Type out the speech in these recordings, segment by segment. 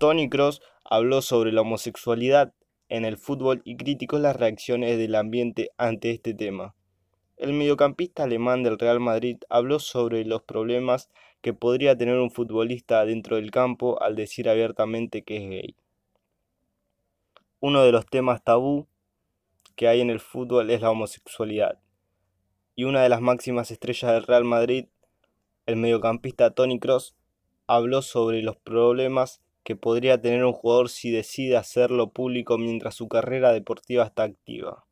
Tony Cross habló sobre la homosexualidad en el fútbol y criticó las reacciones del ambiente ante este tema. El mediocampista alemán del Real Madrid habló sobre los problemas que podría tener un futbolista dentro del campo al decir abiertamente que es gay. Uno de los temas tabú que hay en el fútbol es la homosexualidad. Y una de las máximas estrellas del Real Madrid, el mediocampista Tony Cross, habló sobre los problemas que podría tener un jugador si decide hacerlo público mientras su carrera deportiva está activa.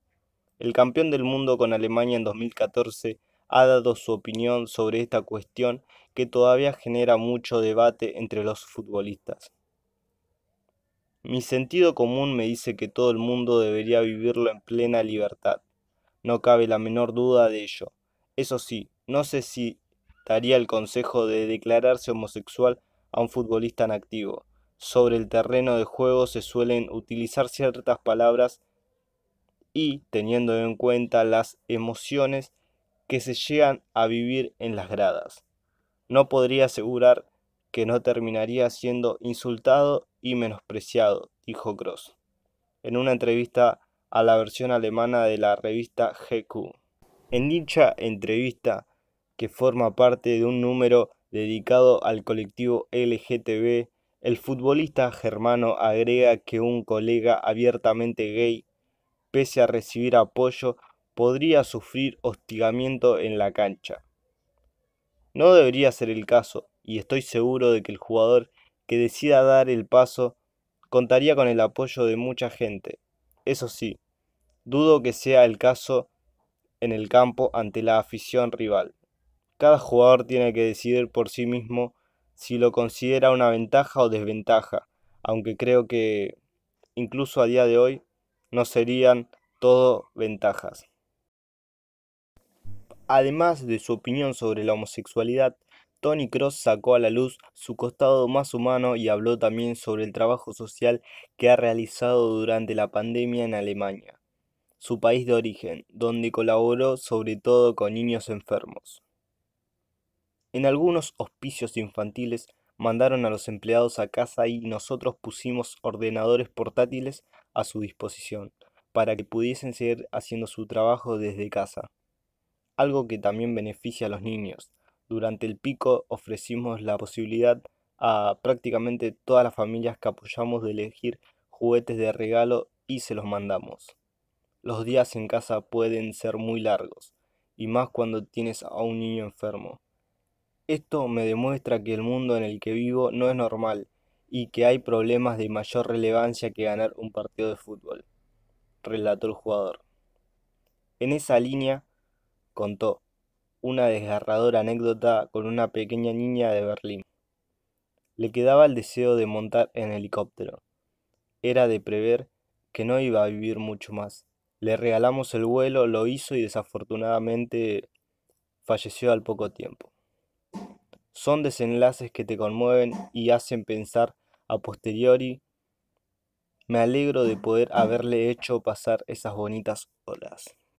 El campeón del mundo con Alemania en 2014 ha dado su opinión sobre esta cuestión que todavía genera mucho debate entre los futbolistas. Mi sentido común me dice que todo el mundo debería vivirlo en plena libertad. No cabe la menor duda de ello. Eso sí, no sé si daría el consejo de declararse homosexual a un futbolista en activo sobre el terreno de juego se suelen utilizar ciertas palabras y teniendo en cuenta las emociones que se llegan a vivir en las gradas. No podría asegurar que no terminaría siendo insultado y menospreciado, dijo Cross. en una entrevista a la versión alemana de la revista GQ. En dicha entrevista, que forma parte de un número dedicado al colectivo LGTB, el futbolista germano agrega que un colega abiertamente gay, pese a recibir apoyo, podría sufrir hostigamiento en la cancha. No debería ser el caso, y estoy seguro de que el jugador que decida dar el paso contaría con el apoyo de mucha gente. Eso sí, dudo que sea el caso en el campo ante la afición rival. Cada jugador tiene que decidir por sí mismo si lo considera una ventaja o desventaja, aunque creo que incluso a día de hoy no serían todo ventajas. Además de su opinión sobre la homosexualidad, Tony Cross sacó a la luz su costado más humano y habló también sobre el trabajo social que ha realizado durante la pandemia en Alemania, su país de origen, donde colaboró sobre todo con niños enfermos. En algunos hospicios infantiles mandaron a los empleados a casa y nosotros pusimos ordenadores portátiles a su disposición para que pudiesen seguir haciendo su trabajo desde casa. Algo que también beneficia a los niños. Durante el pico ofrecimos la posibilidad a prácticamente todas las familias que apoyamos de elegir juguetes de regalo y se los mandamos. Los días en casa pueden ser muy largos, y más cuando tienes a un niño enfermo. Esto me demuestra que el mundo en el que vivo no es normal y que hay problemas de mayor relevancia que ganar un partido de fútbol, relató el jugador. En esa línea, contó una desgarradora anécdota con una pequeña niña de Berlín. Le quedaba el deseo de montar en helicóptero. Era de prever que no iba a vivir mucho más. Le regalamos el vuelo, lo hizo y desafortunadamente falleció al poco tiempo. Son desenlaces que te conmueven y hacen pensar a posteriori. Me alegro de poder haberle hecho pasar esas bonitas horas.